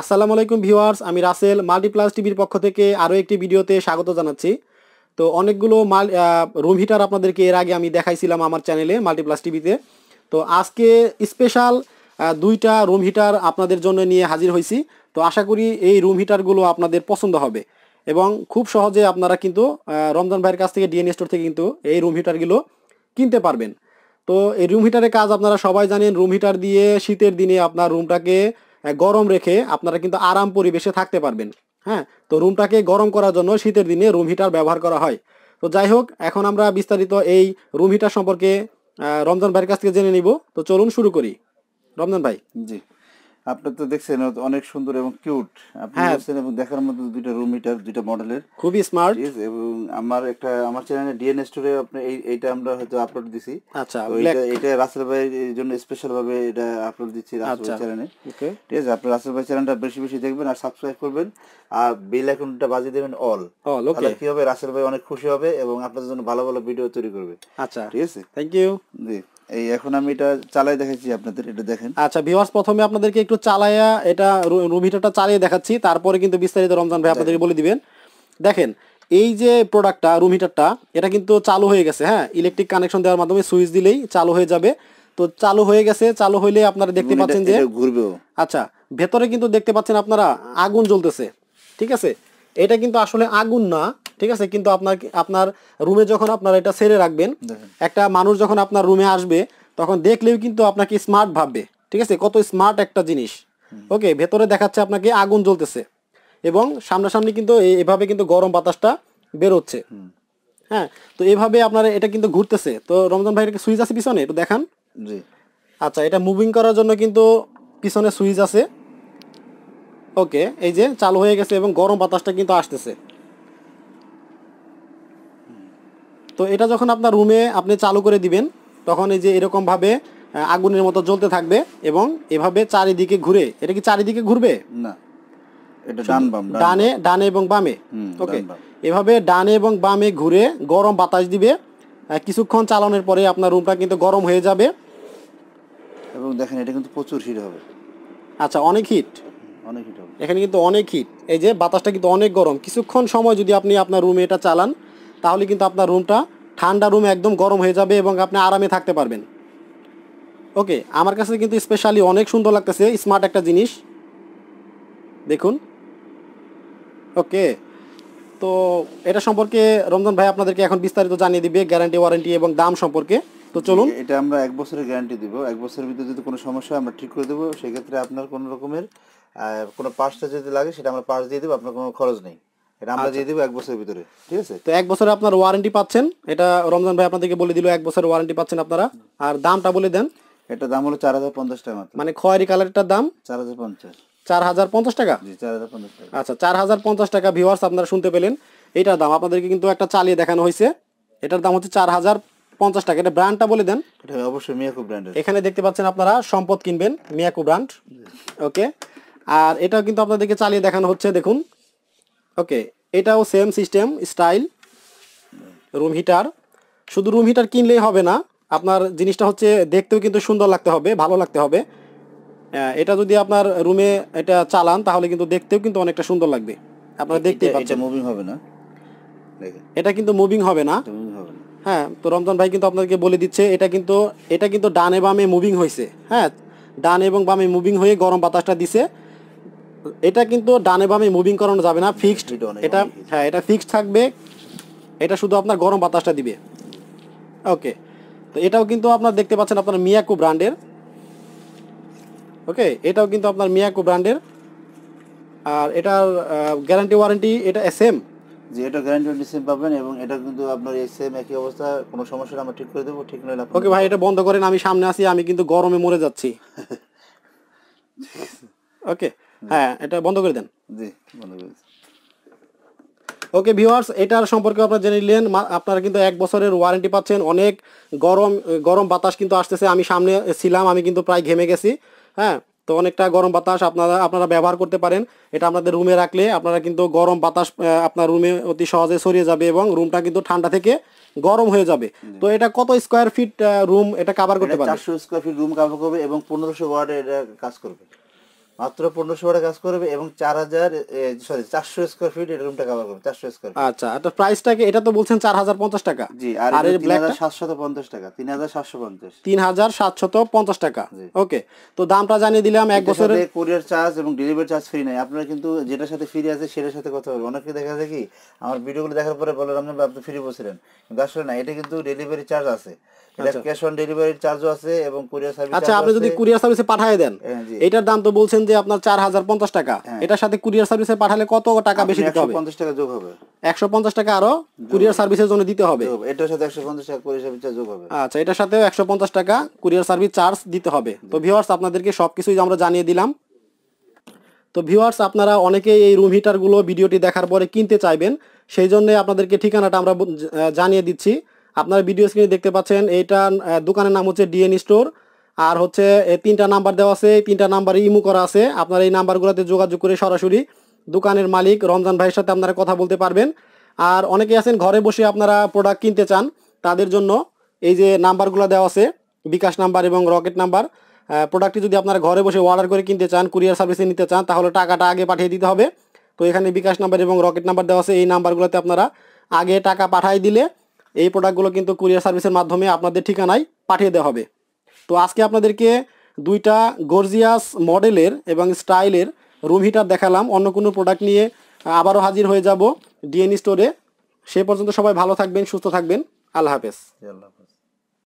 আসসালামু আলাইকুম ভিউয়ার্স আমি রাসেল মাল্টিপ্লাস টিভির পক্ষ থেকে আরও একটি ভিডিওতে স্বাগত জানাচ্ছি তো অনেকগুলো মাল রুম হিটার আপনাদেরকে এর আগে আমি দেখাইছিলাম আমার চ্যানেলে মাল্টিপ্লাস টিভিতে তো আজকে স্পেশাল দুইটা রুম হিটার আপনাদের জন্য নিয়ে হাজির হয়েছি তো আশা করি এই রুম হিটারগুলো আপনাদের পছন্দ হবে এবং খুব সহজে আপনারা কিন্তু রমজান ভাইয়ের কাছ থেকে ডিএনএ স্টোর থেকে কিন্তু এই রুম হিটারগুলো কিনতে পারবেন তো এই রুম হিটারের কাজ আপনারা সবাই জানেন রুম হিটার দিয়ে শীতের দিনে আপনার রুমটাকে হ্যাঁ, গরম রেখে আপনারা কিন্তু আরাম পরিবেশে থাকতে পারবেন হ্যাঁ তো রুমটাকে গরম করার জন্য শীতের দিনে রুম হিটার ব্যবহার করা হয় তো যাই হোক এখন আমরা বিস্তারিত এই রুম হিটার সম্পর্কে রমজান ভাইয়ের কাছ থেকে জেনে নিব তো চলুন শুরু করি রমজান ভাই জি আপনি তো দেখছেন অনেক সুন্দর এবং কিউট আপনি হ্যাঁ। দেখছেন এবং দেখার মতো দুইটা রুম হিটার দুইটা মডেলের খুবই স্মার্ট এবং আমার একটা আমার চ্যানেলে ডিএনএ স্টোরে আপনি এইটা আমরা হয়তো আপলোড দিছি আচ্ছা এটা রাসেল ভাই এর জন্য স্পেশাল ভাবে এটা আপলোড দিচ্ছি রাসেল ভাই চ্যানেলে ঠিক আছে আপনি রাসেল ভাই চ্যানেলটা বেশি বেশি দেখবেন আর সাবস্ক্রাইব করবেন আর বেল আইকনটা বাজিয়ে দেবেন অল অল ওকে তাহলে কি হবে রাসেল ভাই অনেক খুশি হবে এবং আপনাদের জন্য ভালো ভালো ভিডিও তৈরি করবে আচ্ছা ঠিক আছে থ্যাংক ইউ জি এই এখন আমি এটা চালাই দেখাচ্ছি আপনাদের এটা দেখেন আচ্ছা ভিউয়ার্স প্রথমে আপনাদেরকে একটু চালায়া এটা রুম চালিয়ে দেখাচ্ছি তারপরে কিন্তু বিস্তারিত রমজান ভাই আপনাদেরকে বলে দিবেন দেখেন এই যে প্রোডাক্টটা রুম হিটারটা এটা কিন্তু চালু হয়ে গেছে হ্যাঁ ইলেকট্রিক কানেকশন দেওয়ার মাধ্যমে সুইচ দিলেই চালু হয়ে যাবে তো চালু হয়ে গেছে চালু হইলে আপনারা দেখতে পাচ্ছেন যে ঘুরবে আচ্ছা ভেতরে কিন্তু দেখতে পাচ্ছেন আপনারা আগুন জ্বলতেছে ঠিক আছে এটা কিন্তু আসলে আগুন না ঠিক আছে কিন্তু আপনার আপনার রুমে যখন আপনার এটা সেরে রাখবেন একটা মানুষ যখন আপনার রুমে আসবে তখন দেখলেও কিন্তু আপনাকে স্মার্ট ভাববে ঠিক আছে কত স্মার্ট একটা জিনিস ওকে ভেতরে দেখাচ্ছে আপনাকে আগুন জ্বলতেছে এবং সামনাসামনি কিন্তু এভাবে কিন্তু গরম বাতাসটা বেরোচ্ছে হ্যাঁ তো এভাবে আপনার এটা কিন্তু ঘুরতেছে তো রমজান ভাইয়ের সুইচ আছে পিছনে একটু দেখান জি আচ্ছা এটা মুভিং করার জন্য কিন্তু পিছনে সুইচ আছে ওকে এই যে চালু হয়ে গেছে এবং গরম বাতাসটা কিন্তু আসতেছে তো এটা যখন আপনার রুমে আপনি চালু করে দিবেন তখন এই যে এরকমভাবে আগুনের মতো জ্বলতে থাকবে এবং এভাবে চারিদিকে ঘুরে এটা কি চারিদিকে ঘুরবে না ডানে ডানে এবং বামে ওকে এভাবে ডানে এবং বামে ঘুরে গরম বাতাস দিবে কিছুক্ষণ চালানোর পরে আপনার রুমটা কিন্তু গরম হয়ে যাবে এবং দেখেন এটা কিন্তু প্রচুর হিট হবে আচ্ছা অনেক হিট এখানে কিন্তু অনেক হিট এই যে বাতাসটা কিন্তু অনেক গরম কিছুক্ষণ সময় যদি আপনি আপনার রুমে এটা চালান তাহলে কিন্তু আপনার রুমটা ঠান্ডা রুম একদম গরম হয়ে যাবে এবং আপনি আরামে থাকতে পারবেন ওকে আমার কাছে কিন্তু স্পেশালি অনেক সুন্দর লাগতেছে স্মার্ট একটা জিনিস দেখুন ওকে তো এটা সম্পর্কে রমজান ভাই আপনাদেরকে এখন বিস্তারিত জানিয়ে দিবে গ্যারান্টি ওয়ারেন্টি এবং দাম সম্পর্কে তো চলুন এটা আমরা এক বছরের গ্যারান্টি দিব এক বছরের ভিতরে যদি কোনো সমস্যা আমরা ঠিক করে দেবো সেক্ষেত্রে আপনার কোনো রকমের কোনো পাশটা যদি লাগে সেটা আমরা পাশ দিয়ে দেবো আপনার কোনো খরচ নেই এটা আমরা আচ্ছা। দিয়ে দেবো এক বছরের ভিতরে ঠিক আছে তো এক বছরে আপনার ওয়ারেন্টি পাচ্ছেন এটা রমজান ভাই আপনাদেরকে বলে দিল এক বছরের ওয়ারেন্টি পাচ্ছেন আপনারা আর দামটা বলে দেন এটা দাম হলো চার হাজার পঞ্চাশ টাকা মানে খয়েরি কালারটার দাম চার হাজার পঞ্চাশ চার হাজার পঞ্চাশ টাকা আচ্ছা চার হাজার পঞ্চাশ টাকা ভিউয়ার্স আপনারা শুনতে পেলেন এটার দাম আপনাদেরকে কিন্তু একটা চালিয়ে দেখানো হয়েছে এটার দাম হচ্ছে চার হাজার পঞ্চাশ টাকা এটা ব্র্যান্ডটা বলে দেন অবশ্যই মিয়াকু ব্র্যান্ড এখানে দেখতে পাচ্ছেন আপনারা সম্পদ কিনবেন মিয়াকু ব্র্যান্ড ওকে আর এটাও কিন্তু আপনাদেরকে চালিয়ে দেখানো হচ্ছে দেখুন ওকে এটাও same system style room heater শুধু রুম হিটার কিনলেই হবে না আপনার জিনিসটা হচ্ছে দেখতেও কিন্তু সুন্দর লাগতে হবে ভালো লাগতে হবে এটা যদি আপনার রুমে এটা চালান তাহলে কিন্তু দেখতেও কিন্তু অনেকটা সুন্দর লাগবে আপনারা দেখতেই পাচ্ছেন মুভিং হবে না এটা কিন্তু মুভিং হবে না হ্যাঁ তো রমজান ভাই কিন্তু আপনাদেরকে বলে দিচ্ছে এটা কিন্তু এটা কিন্তু ডানে বামে মুভিং হয়েছে হ্যাঁ ডান এবং বামে মুভিং হয়ে গরম বাতাসটা দিছে এটা কিন্তু ডানে বামে মুভিং করানো যাবে না ফিক্সড এটা হ্যাঁ এটা ফিক্সড থাকবে এটা শুধু আপনার গরম বাতাসটা দিবে ওকে তো এটাও কিন্তু আপনার দেখতে পাচ্ছেন আপনার মিয়াকু ব্র্যান্ডের ওকে এটাও কিন্তু আপনার মিয়াকু ব্র্যান্ডের আর এটার গ্যারান্টি ওয়ারেন্টি এটা সেম যে এটা গ্যারান্টি ওয়ারেন্টি সিম পাবেন এবং এটা কিন্তু আপনার এই সেম একই অবস্থা কোনো সমস্যা আমরা ঠিক করে দেবো ঠিক নইলে ওকে ভাই এটা বন্ধ করেন আমি সামনে আছি আমি কিন্তু গরমে মরে যাচ্ছি ওকে হ্যাঁ এটা বন্ধ করে দেন জি বন্ধ করে ওকে ভিউয়ার্স এটার সম্পর্কে আপনারা জেনে নিলেন আপনারা কিন্তু এক বছরের ওয়ারেন্টি পাচ্ছেন অনেক গরম গরম বাতাস কিন্তু আসতেছে আমি সামনে ছিলাম আমি কিন্তু প্রায় ঘেমে গেছি হ্যাঁ তো অনেকটা গরম বাতাস আপনারা আপনারা ব্যবহার করতে পারেন এটা আপনাদের রুমে রাখলে আপনারা কিন্তু গরম বাতাস আপনার রুমে অতি সহজে ছড়িয়ে যাবে এবং রুমটা কিন্তু ঠান্ডা থেকে গরম হয়ে যাবে তো এটা কত স্কোয়ার ফিট রুম এটা কভার করতে পারে চারশো স্কোয়ার ফিট রুম কাভার করবে এবং পনেরোশো ওয়ার্ডে এটা কাজ করবে মাত্র পনেরোশো ভাড়া কাজ করবে এবং চার হাজার সরি চারশো স্কোয়ার ফিট এটা রুমটা কভার করবে চারশো স্কোয়ার আচ্ছা এটা আচ্ছা, প্রাইসটাকে এটা তো বলছেন চার হাজার পঞ্চাশ টাকা জি আর তিন হাজার সাতশত পঞ্চাশ টাকা তিন হাজার সাতশো পঞ্চাশ তিন হাজার সাতশত পঞ্চাশ টাকা ওকে তো দামটা জানিয়ে দিলাম এক বছরের কুরিয়ার চার্জ এবং ডেলিভারি চার্জ ফ্রি নাই আপনারা কিন্তু যেটার সাথে ফ্রি আছে সেটার সাথে কথা বলবেন অনেকে দেখা যায় কি আমার ভিডিওগুলো দেখার পরে বলে আপনি ফ্রি বসছিলেন কিন্তু আসলে না এটা কিন্তু ডেলিভারি চার্জ আছে ক্যাশ আচ্ছা। আচ্ছা, চার্জ হ্যাঁ। আচ্ছা, দিতে হবে তো আপনাদেরকে সবকিছুই আমরা জানিয়ে দিলাম তো ভিউয়ার্স আপনারা অনেকেই এই রুম হিটারগুলো ভিডিওটি দেখার পরে কিনতে চাইবেন সেই জন্য আপনাদেরকে ঠিকানাটা আমরা জানিয়ে দিচ্ছি আপনারা ভিডিও স্ক্রিনে দেখতে পাচ্ছেন এইটা দোকানের নাম হচ্ছে ডিএন স্টোর আর হচ্ছে এই তিনটা নাম্বার দেওয়া আছে এই তিনটা নাম্বারে ইমো করা আছে আপনারা এই নাম্বারগুলোতে যোগাযোগ করে সরাসরি দোকানের মালিক রমজান ভাইয়ের সাথে আপনারা কথা বলতে পারবেন আর অনেকে আছেন ঘরে বসে আপনারা প্রোডাক্ট কিনতে চান তাদের জন্য এই যে নাম্বারগুলো দেওয়া আছে বিকাশ নাম্বার এবং রকেট নাম্বার প্রোডাক্টটি যদি আপনারা ঘরে বসে অর্ডার করে কিনতে চান কুরিয়ার সার্ভিসে নিতে চান তাহলে টাকাটা আগে পাঠিয়ে দিতে হবে তো এখানে বিকাশ নাম্বার এবং রকেট নাম্বার দেওয়া আছে এই নাম্বারগুলোতে আপনারা আগে টাকা পাঠিয়ে দিলে এই প্রোডাক্টগুলো কিন্তু কুরিয়ার সার্ভিসের মাধ্যমে আপনাদের ঠিকানায় পাঠিয়ে দেওয়া হবে তো আজকে আপনাদেরকে দুইটা গর্জিয়াস মডেলের এবং স্টাইলের রুম হিটার দেখালাম অন্য কোনো প্রোডাক্ট নিয়ে আবারও হাজির হয়ে যাব ডিএনই e স্টোরে সে পর্যন্ত সবাই ভালো থাকবেন সুস্থ থাকবেন আল্লাহ হাফেজ আল্লাহ হাফেজ